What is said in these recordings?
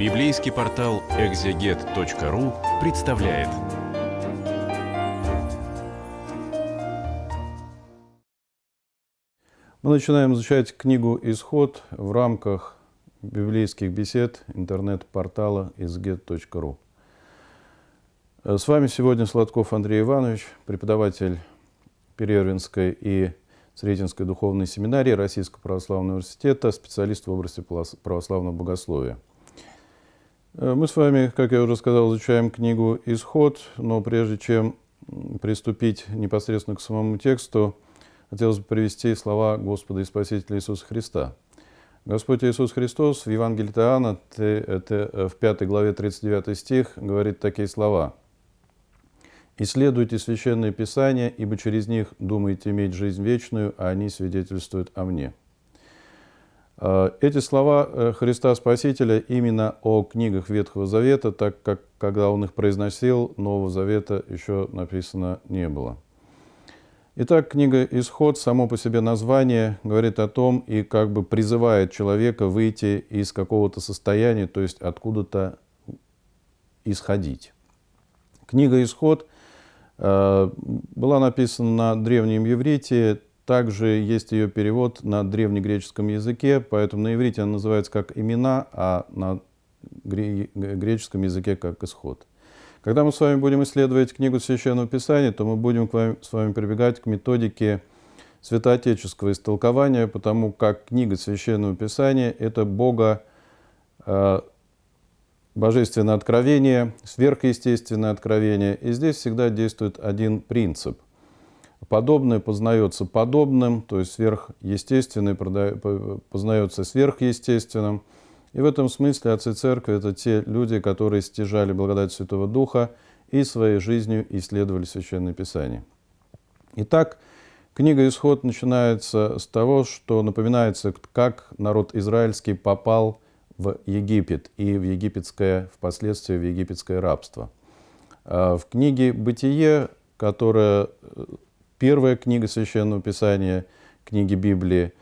Библейский портал экзегет.ру представляет. Мы начинаем изучать книгу «Исход» в рамках библейских бесед интернет-портала exeget.ru. С вами сегодня Сладков Андрей Иванович, преподаватель Перервинской и Сретенской духовной семинарии Российского православного университета, специалист в области православного богословия – Э, мы с вами, как я уже сказал, изучаем книгу «Исход», но прежде чем приступить непосредственно к самому тексту, хотелось бы привести слова Господа и Спасителя Иисуса Христа. Господь Иисус Христос в Евангелии Иоанна, это э, в 5 главе 39 стих, говорит такие слова. «Исследуйте Священное Писание, ибо через них думаете иметь жизнь вечную, а они свидетельствуют о Мне». Э, эти слова э, Христа Спасителя именно о книгах Ветхого Завета, так как когда он их произносил, Нового Завета еще написано не было. Итак, книга «Исход» само по себе название говорит о том и как бы призывает человека выйти из какого-то состояния, то есть откуда-то исходить. Книга «Исход» э, была написана на древнем еврите также есть ее перевод на древнегреческом языке, поэтому на иврите она называется как имена, а на греческом языке как исход. Когда мы с вами будем исследовать книгу Священного Писания, то мы будем к вами, с вами прибегать к методике святоотеческого истолкования, потому как книга Священного Писания – это Бога, э, божественное откровение, сверхъестественное откровение. И здесь всегда действует один принцип – Подобное познается подобным, то есть сверхъестественное познается сверхъестественным. И в этом смысле отцы церкви – это те люди, которые стяжали благодать Святого Духа и своей жизнью исследовали Священное Писание. Итак, книга «Исход» начинается с того, что напоминается, как народ израильский попал в Египет и в египетское, впоследствии в египетское рабство. А в книге «Бытие», которая э, первая книга Священного Писания, книги Библии.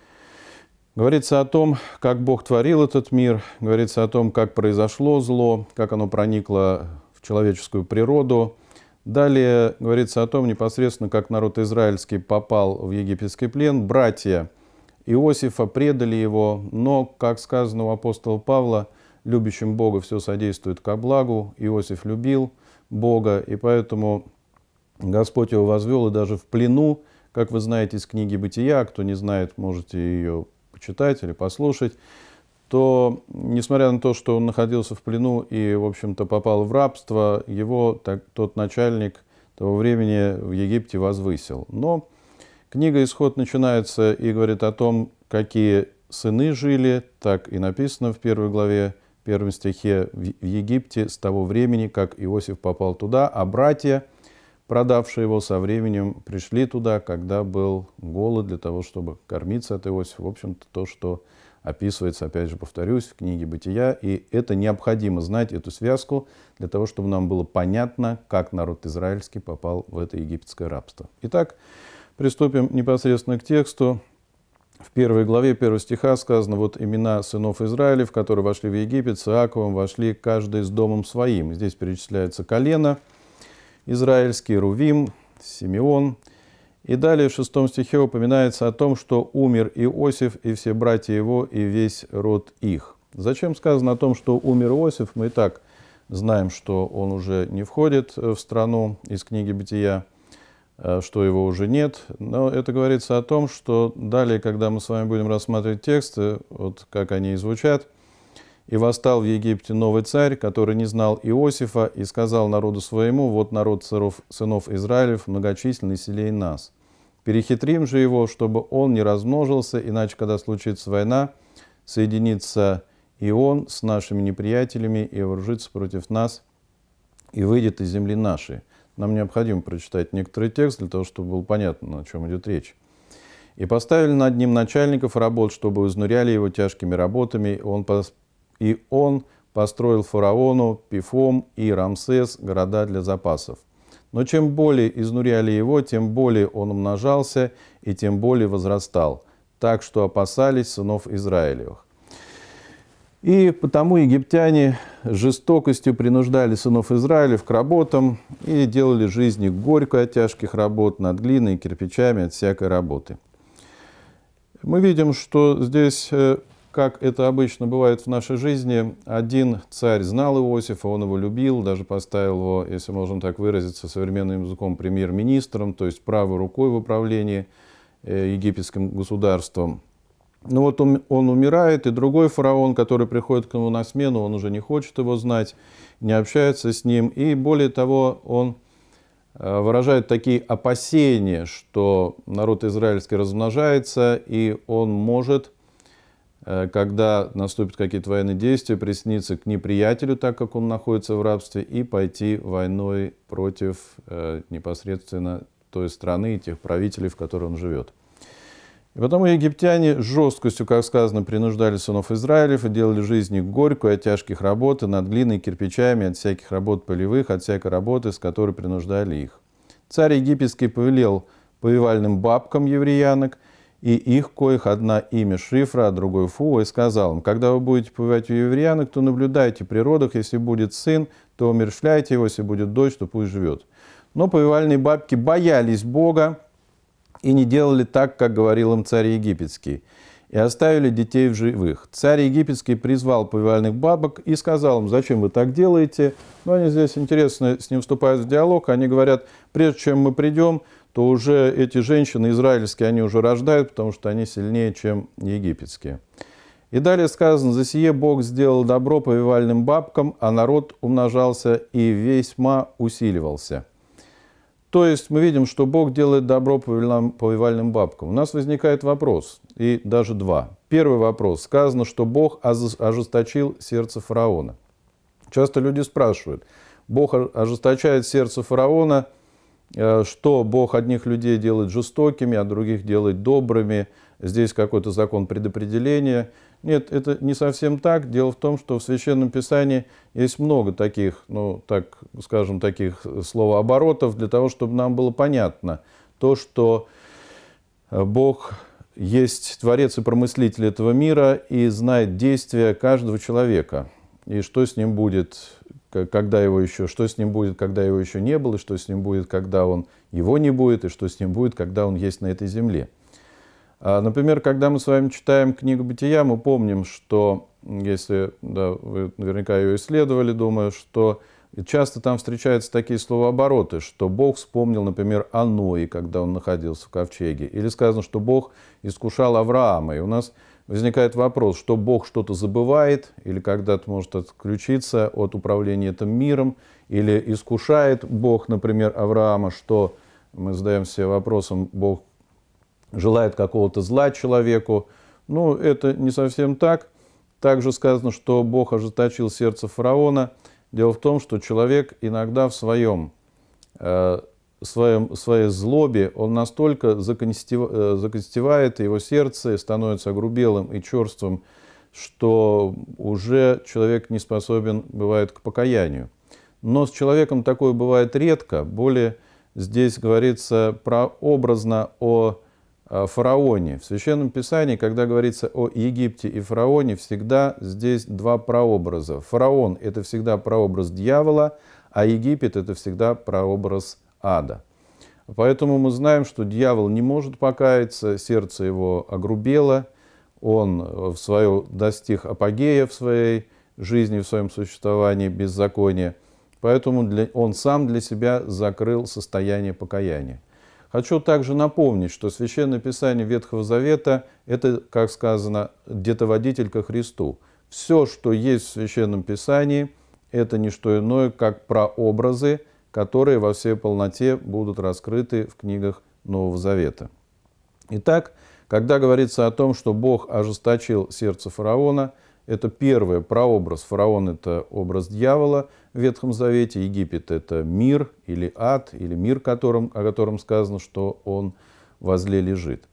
Говорится о том, как Бог творил этот мир, говорится о том, как произошло зло, как оно проникло в человеческую природу. Далее говорится о том непосредственно, как народ израильский попал в египетский плен. Братья Иосифа предали его, но, как сказано у апостола Павла, любящим Бога все содействует ко благу. Иосиф любил Бога, и поэтому Господь его возвел и даже в плену, как вы знаете из книги «Бытия», кто не знает, можете ее почитать или послушать, то, несмотря на то, что он находился в плену и, в общем-то, попал в рабство, его так, тот начальник того времени в Египте возвысил. Но книга «Исход» начинается и говорит о том, какие сыны жили, так и написано в первой главе, в первом стихе в Египте с того времени, как Иосиф попал туда, а братья – продавшие его со временем, пришли туда, когда был голод для того, чтобы кормиться от Иосифа. В общем-то, то, что описывается, опять же повторюсь, в книге «Бытия». И это необходимо знать, эту связку, для того, чтобы нам было понятно, как народ израильский попал в это египетское рабство. Итак, приступим непосредственно к тексту. В первой главе первого стиха сказано, вот имена сынов Израилев, которые вошли в Египет, с Иаковом вошли каждый с домом своим. Здесь перечисляется колено – израильский, Рувим, Симеон. И далее в шестом стихе упоминается о том, что умер Иосиф и все братья его и весь род их. Зачем сказано о том, что умер Иосиф? Мы и так знаем, что он уже не входит э, в страну из книги «Бытия», э, что его уже нет. Но это говорится о том, что далее, когда мы с вами будем рассматривать тексты, вот как они и звучат – и восстал в Египте новый царь, который не знал Иосифа, и сказал народу своему, вот народ сыров, сынов Израилев, многочисленный селей нас. Перехитрим же его, чтобы он не размножился, иначе, когда случится война, соединится и он с нашими неприятелями и вооружится против нас и выйдет из земли нашей. Нам необходимо прочитать некоторый текст для того, чтобы было понятно, о чем идет речь. «И поставили над ним начальников работ, чтобы изнуряли его тяжкими работами, он и он построил фараону, Пифом и Рамсес города для запасов. Но чем более изнуряли его, тем более он умножался и тем более возрастал, так что опасались сынов Израилевых. И потому египтяне жестокостью принуждали сынов Израилев к работам и делали жизни их горькой от тяжких работ, над глиной и кирпичами от всякой работы. Мы видим, что здесь э, как это обычно бывает в нашей жизни, один царь знал Иосифа, он его любил, даже поставил его, если можно так выразиться, современным языком премьер-министром, то есть правой рукой в управлении э, египетским государством. Но ну вот он, он умирает, и другой фараон, который приходит к нему на смену, он уже не хочет его знать, не общается с ним. И более того, он э, выражает такие опасения, что народ израильский размножается, и он может Э, когда наступят какие-то военные действия, присниться к неприятелю, так как он находится в рабстве, и пойти войной против э, непосредственно той страны и тех правителей, в которой он живет. И потому египтяне жесткостью, как сказано, принуждали сынов Израилев и делали жизнь их горькую от тяжких работ и над глиной и кирпичами, от всяких работ полевых, от всякой работы, с которой принуждали их. Царь египетский повелел повивальным бабкам евреянок – и их коих одна имя Шифра, а другой Фу, и сказал им, «Когда вы будете повивать у евреянок, то наблюдайте при родах, если будет сын, то умершляйте его, если будет дочь, то пусть живет». Но повивальные бабки боялись Бога и не делали так, как говорил им царь египетский – и оставили детей в живых. Царь египетский призвал повивальных бабок и сказал им, зачем вы так делаете. Но они здесь, интересно, с ним вступают в диалог. Они говорят, прежде чем мы придем, то уже эти женщины израильские, они уже рождают, потому что они сильнее, чем египетские. И далее сказано, «За сие Бог сделал добро повивальным бабкам, а народ умножался и весьма усиливался». То есть мы видим, что Бог делает добро повивальным бабкам. У нас возникает вопрос, и даже два. Первый вопрос. Сказано, что Бог ожесточил сердце фараона. Часто люди спрашивают, Бог ожесточает сердце фараона, э, что Бог одних людей делает жестокими, а других делает добрыми – здесь какой-то закон предопределения. Нет, это не совсем так. Дело в том, что в Священном Писании есть много таких, ну, так скажем, таких э, словооборотов для того, чтобы нам было понятно то, что э, Бог есть Творец и Промыслитель этого мира и знает действия каждого человека. И что с ним будет, когда его еще, что с ним будет, когда его еще не было, и что с ним будет, когда он его не будет, и что с ним будет, когда он есть на этой земле. А, например, когда мы с вами читаем книгу «Бытия», мы помним, что, если да, вы наверняка ее исследовали, думаю, что часто там встречаются такие словообороты, что Бог вспомнил, например, о Ное, когда он находился в ковчеге. Или сказано, что Бог искушал Авраама. И у нас возникает вопрос, что Бог что-то забывает, или когда-то может отключиться от управления этим миром, или искушает Бог, например, Авраама, что мы задаемся вопросом, Бог желает какого-то зла человеку. Ну, это не совсем так. Также сказано, что Бог ожесточил сердце фараона. Дело в том, что человек иногда в своем, э, своем своей злобе, он настолько законстевает э, его сердце, становится огрубелым и черствым, что уже человек не способен, бывает, к покаянию. Но с человеком такое бывает редко. Более здесь говорится прообразно о Э, фараоне. В Священном Писании, когда говорится о Египте и фараоне, всегда здесь два прообраза. Фараон – это всегда прообраз дьявола, а Египет – это всегда прообраз ада. Поэтому мы знаем, что дьявол не может покаяться, сердце его огрубело, он э, в свою, достиг апогея в своей жизни, в своем существовании, беззакония. Поэтому для, он сам для себя закрыл состояние покаяния. Хочу также напомнить, что Священное Писание Ветхого Завета – это, как сказано, детоводитель ко Христу. Все, что есть в Священном Писании, это не что иное, как прообразы, которые во всей полноте будут раскрыты в книгах Нового Завета. Итак, когда говорится о том, что Бог ожесточил сердце фараона – это первое, прообраз. Фараон – это образ дьявола в Ветхом Завете. Египет – это мир или ад, или мир, которым, о котором сказано, что он возле лежит.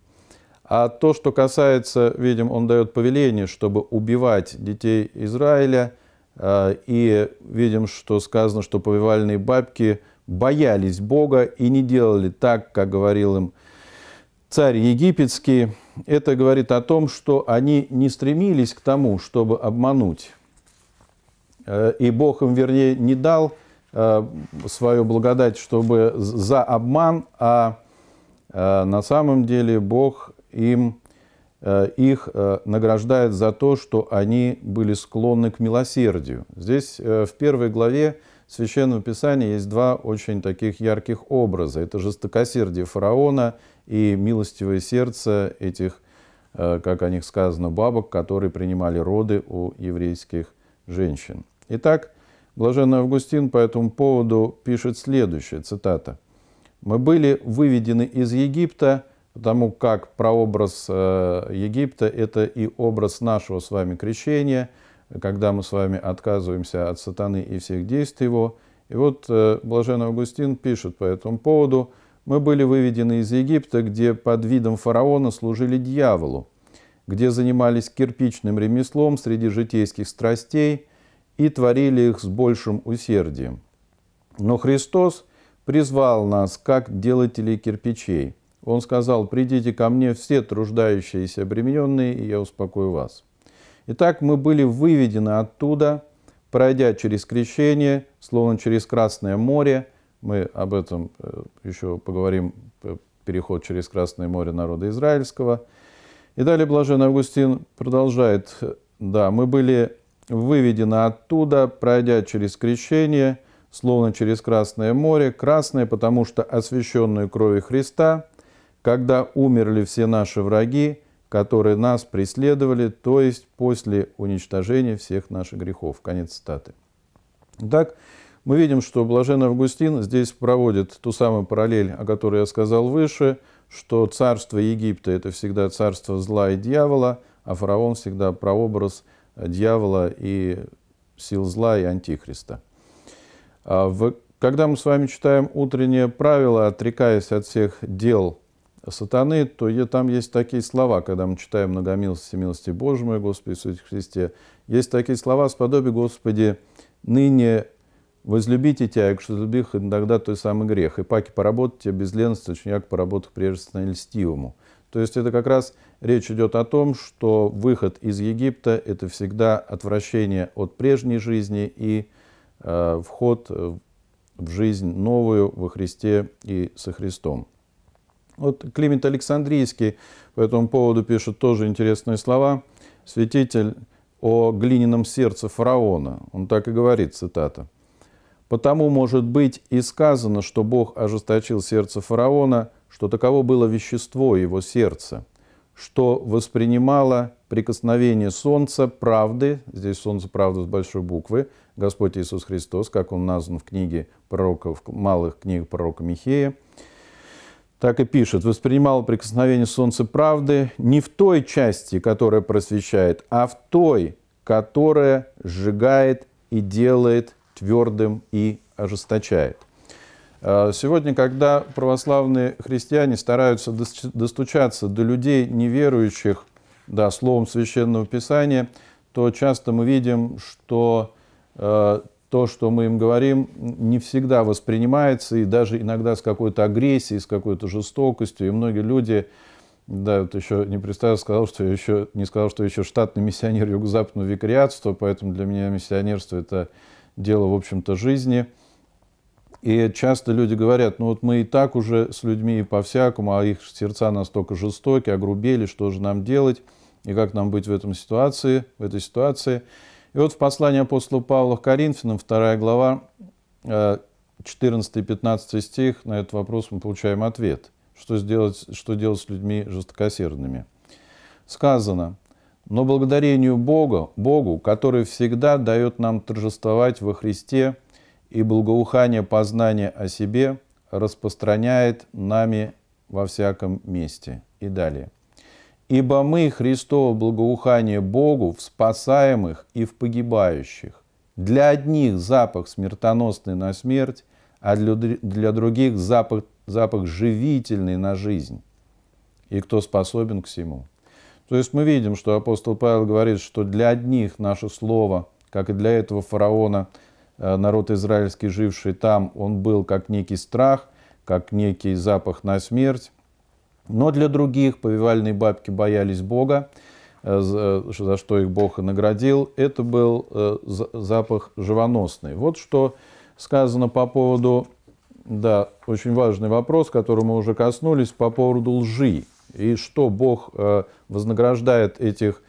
А то, что касается, видим, он дает повеление, чтобы убивать детей Израиля. А, и видим, что сказано, что повивальные бабки боялись Бога и не делали так, как говорил им царь египетский это говорит о том, что они не стремились к тому, чтобы обмануть. Э, и Бог им, вернее, не дал э, свою благодать, чтобы за обман, а э, на самом деле Бог им их награждает за то, что они были склонны к милосердию. Здесь в первой главе в Священном Писании есть два очень таких ярких образа. Это жестокосердие фараона и милостивое сердце этих, э, как о них сказано, бабок, которые принимали роды у еврейских женщин. Итак, Блаженный Августин по этому поводу пишет следующее, цитата. «Мы были выведены из Египта, потому как прообраз э, Египта – это и образ нашего с вами крещения – когда мы с вами отказываемся от сатаны и всех действий его. И вот э, блаженный Августин пишет по этому поводу, «Мы были выведены из Египта, где под видом фараона служили дьяволу, где занимались кирпичным ремеслом среди житейских страстей и творили их с большим усердием. Но Христос призвал нас, как делателей кирпичей. Он сказал, «Придите ко мне все труждающиеся обремененные, и я успокою вас». Итак, мы были выведены оттуда, пройдя через крещение, словно через Красное море. Мы об этом э, еще поговорим, э, переход через Красное море народа израильского. И далее блаженный Августин продолжает, да, мы были выведены оттуда, пройдя через крещение, словно через Красное море, красное, потому что освященную кровью Христа, когда умерли все наши враги, которые нас преследовали, то есть после уничтожения всех наших грехов». Конец цитаты. Итак, мы видим, что блаженный Августин здесь проводит ту самую параллель, о которой я сказал выше, что царство Египта – это всегда царство зла и дьявола, а фараон всегда прообраз дьявола и сил зла и антихриста. А когда мы с вами читаем утреннее правило, отрекаясь от всех дел – сатаны, то и, там есть такие слова, когда мы читаем «многомилости, милости Божьей мой, Господи Иисусе Христе». Есть такие слова сподоби, «Господи, ныне возлюбите тебя, что любих иногда той самый грех, и паки поработать тебе без ленства, ученик поработать прежественно льстивому». То есть это как раз речь идет о том, что выход из Египта – это всегда отвращение от прежней жизни и э, вход э, в жизнь новую во Христе и со Христом. Вот Климент Александрийский по этому поводу пишет тоже интересные слова. Святитель о глиняном сердце фараона. Он так и говорит, цитата. «Потому, может быть, и сказано, что Бог ожесточил сердце фараона, что таково было вещество его сердца, что воспринимало прикосновение солнца правды, здесь солнце правды с большой буквы, Господь Иисус Христос, как он назван в книге пророков, малых книг пророка Михея, так и пишет, воспринимала прикосновение солнца правды не в той части, которая просвещает, а в той, которая сжигает и делает твердым и ожесточает. Э, сегодня, когда православные христиане стараются достучаться до людей, неверующих да, словом священного писания, то часто мы видим, что э, то, что мы им говорим, не всегда воспринимается, и даже иногда с какой-то агрессией, с какой-то жестокостью. И многие люди, да, вот еще не представил, сказал, что я еще, не сказал, что я еще штатный миссионер юго-западного викариатства, поэтому для меня миссионерство – это дело, в общем-то, жизни. И часто люди говорят, ну вот мы и так уже с людьми и по-всякому, а их сердца настолько жестоки, огрубели, что же нам делать, и как нам быть в этом ситуации, в этой ситуации – и вот в послании апостола Павла к Коринфянам, 2 глава, 14-15 э, стих, на этот вопрос мы получаем ответ. Что, сделать, что делать с людьми жестокосердными? Сказано, но благодарению Бога, Богу, который всегда дает нам торжествовать во Христе и благоухание познания о себе распространяет нами во всяком месте. И далее. Ибо мы Христово благоухание Богу в спасаемых и в погибающих. Для одних запах смертоносный на смерть, а для других запах, запах живительный на жизнь. И кто способен к всему. То есть мы видим, что апостол Павел говорит, что для одних наше слово, как и для этого фараона, э, народ израильский, живший там, он был как некий страх, как некий запах на смерть, но для других повивальные бабки боялись Бога, э, э, за что их Бог и наградил. Это был э, запах живоносный. Вот что сказано по поводу, да, очень важный вопрос, который мы уже коснулись, по поводу лжи. И что Бог вознаграждает этих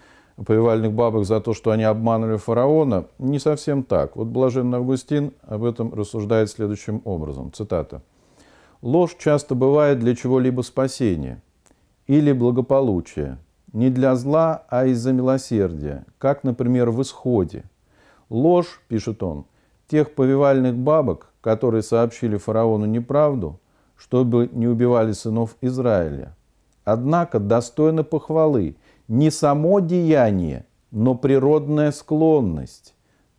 повивальных бабок за то, что они обманули фараона, не совсем так. Вот блаженный Августин об этом рассуждает следующим образом. Цитата. Ложь часто бывает для чего-либо спасения или благополучия. Не для зла, а из-за милосердия, как, например, в исходе. Ложь, пишет он, тех повивальных бабок, которые сообщили фараону неправду, чтобы не убивали сынов Израиля. Однако достойно похвалы не само деяние, но природная склонность,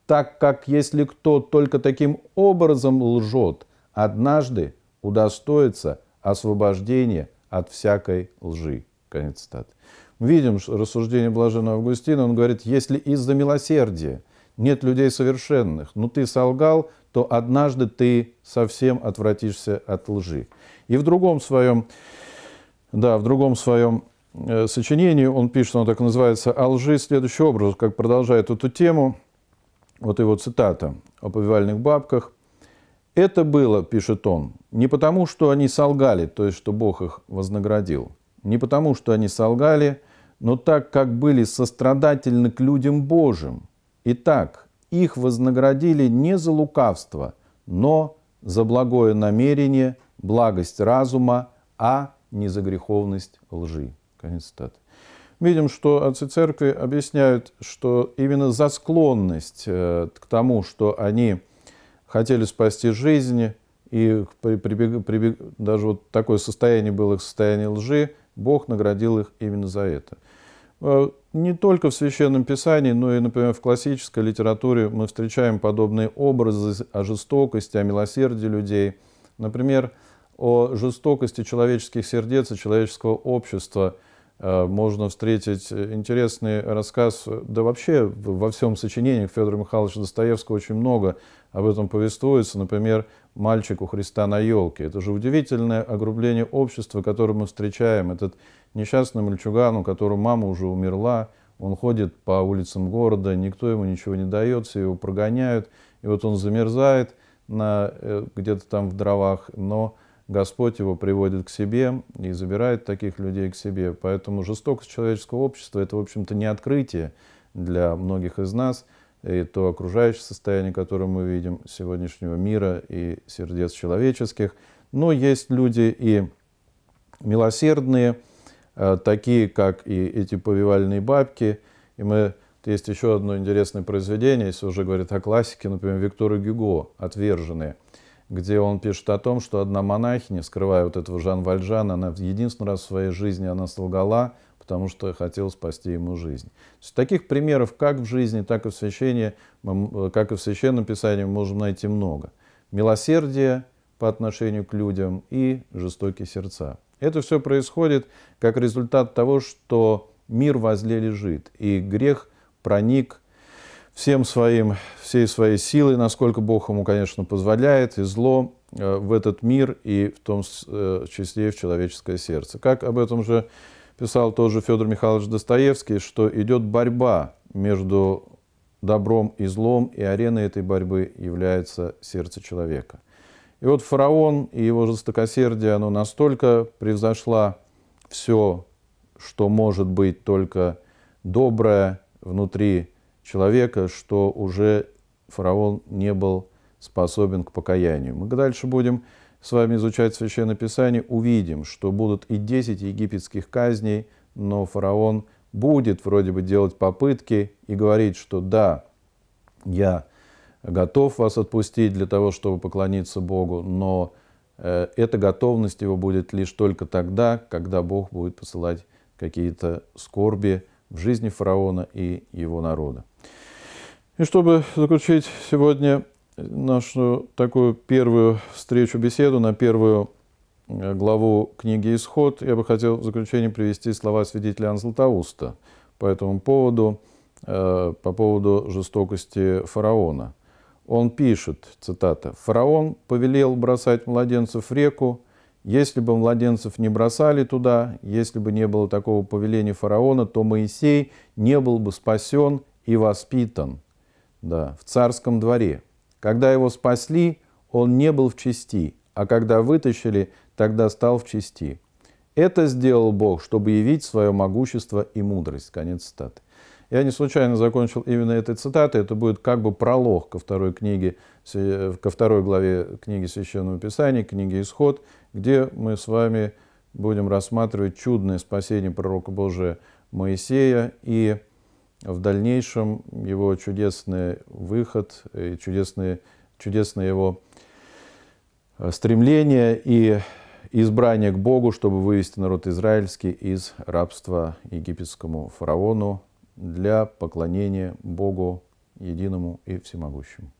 так как если кто только таким образом лжет, однажды – удостоится освобождения от всякой лжи. Конец цитаты. Мы видим рассуждение блаженного Августина, он говорит, если из-за милосердия нет людей совершенных, но ну, ты солгал, то однажды ты совсем отвратишься от лжи. И в другом своем, да, в другом своем э, сочинении он пишет, оно так называется, «О лжи» следующий образ, как продолжает эту тему, вот его цитата о повивальных бабках. Это было, пишет он, не потому, что они солгали, то есть, что Бог их вознаградил, не потому, что они солгали, но так, как были сострадательны к людям Божьим. Итак, их вознаградили не за лукавство, но за благое намерение, благость разума, а не за греховность лжи. Конец цитаты. Видим, что отцы церкви объясняют, что именно за склонность э, к тому, что они – хотели спасти жизни, и прибег, прибег, даже вот такое состояние было их состояние лжи, Бог наградил их именно за это. Э, не только в Священном Писании, но и, например, в классической литературе мы встречаем подобные образы о жестокости, о милосердии людей. Например, о жестокости человеческих сердец и человеческого общества э, можно встретить интересный рассказ, э, да вообще во всем сочинении Федора Михайловича Достоевского очень много об этом повествуется, например, «Мальчик у Христа на елке». Это же удивительное огрубление общества, которое мы встречаем. Этот несчастный мальчуган, у которого мама уже умерла, он ходит по улицам города, никто ему ничего не дает, все его прогоняют, и вот он замерзает на, э, где-то там в дровах, но Господь его приводит к себе и забирает таких людей к себе. Поэтому жестокость человеческого общества – это, в общем-то, не открытие для многих из нас – и то окружающее состояние, которое мы видим сегодняшнего мира и сердец человеческих. Но есть люди и милосердные, э, такие как и эти повивальные бабки. И мы, есть еще одно интересное произведение, если уже говорит о классике, например, Виктора Гюго «Отверженные», где он пишет о том, что одна монахиня, скрывая вот этого Жан Вальжана, она в единственный раз в своей жизни она солгала – потому что хотел спасти ему жизнь. таких примеров как в жизни, так и в священии, э, как и в священном писании мы можем найти много. Милосердие по отношению к людям и жестокие сердца. Это все происходит как результат того, что мир возле лежит, и грех проник всем своим, всей своей силой, насколько Бог ему, конечно, позволяет, и зло э, в этот мир, и в том э, числе и в человеческое сердце. Как об этом же писал тоже Федор Михайлович Достоевский, что идет борьба между добром и злом, и ареной этой борьбы является сердце человека. И вот фараон и его жестокосердие, оно настолько превзошло все, что может быть только доброе внутри человека, что уже фараон не был способен к покаянию. Мы дальше будем с вами изучать Священное Писание, увидим, что будут и 10 египетских казней, но фараон будет вроде бы делать попытки и говорить, что да, я готов вас отпустить для того, чтобы поклониться Богу, но э, эта готовность его будет лишь только тогда, когда Бог будет посылать какие-то скорби в жизни фараона и его народа. И чтобы заключить сегодня нашу такую первую встречу, беседу на первую э, главу книги «Исход», я бы хотел в заключение привести слова свидетеля Анзлатауста по этому поводу, э, по поводу жестокости фараона. Он пишет, цитата, «Фараон повелел бросать младенцев в реку, если бы младенцев не бросали туда, если бы не было такого повеления фараона, то Моисей не был бы спасен и воспитан да, в царском дворе. Когда его спасли, он не был в чести, а когда вытащили, тогда стал в чести. Это сделал Бог, чтобы явить свое могущество и мудрость. Конец цитаты. Я не случайно закончил именно этой цитатой. Это будет как бы пролог ко второй книге, ко второй главе книги Священного Писания, книги «Исход», где мы с вами будем рассматривать чудное спасение пророка Божия Моисея и в дальнейшем его чудесный выход, и чудесные, чудесное его э, стремление и избрание к Богу, чтобы вывести народ израильский из рабства египетскому фараону для поклонения Богу единому и всемогущему.